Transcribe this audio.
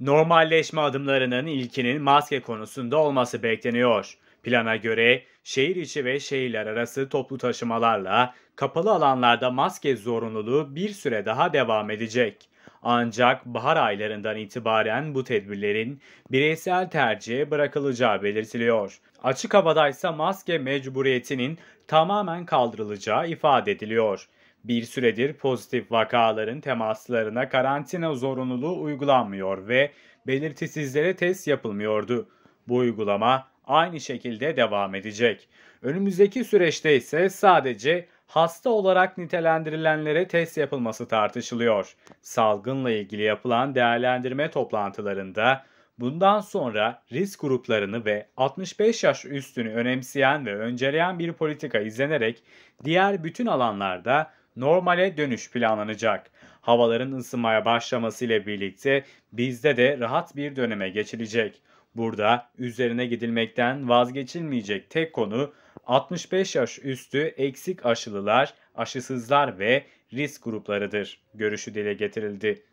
normalleşme adımlarının ilkinin maske konusunda olması bekleniyor. Plana göre şehir içi ve şehirler arası toplu taşımalarla kapalı alanlarda maske zorunluluğu bir süre daha devam edecek. Ancak bahar aylarından itibaren bu tedbirlerin bireysel tercihe bırakılacağı belirtiliyor. Açık havada ise maske mecburiyetinin tamamen kaldırılacağı ifade ediliyor. Bir süredir pozitif vakaların temaslarına karantina zorunluluğu uygulanmıyor ve belirtisizlere test yapılmıyordu. Bu uygulama aynı şekilde devam edecek. Önümüzdeki süreçte ise sadece hasta olarak nitelendirilenlere test yapılması tartışılıyor. Salgınla ilgili yapılan değerlendirme toplantılarında bundan sonra risk gruplarını ve 65 yaş üstünü önemseyen ve önceleyen bir politika izlenerek diğer bütün alanlarda normale dönüş planlanacak. Havaların ısınmaya başlaması ile birlikte bizde de rahat bir döneme geçilecek. Burada üzerine gidilmekten vazgeçilmeyecek tek konu 65 yaş üstü eksik aşılılar, aşısızlar ve risk gruplarıdır. Görüşü dile getirildi.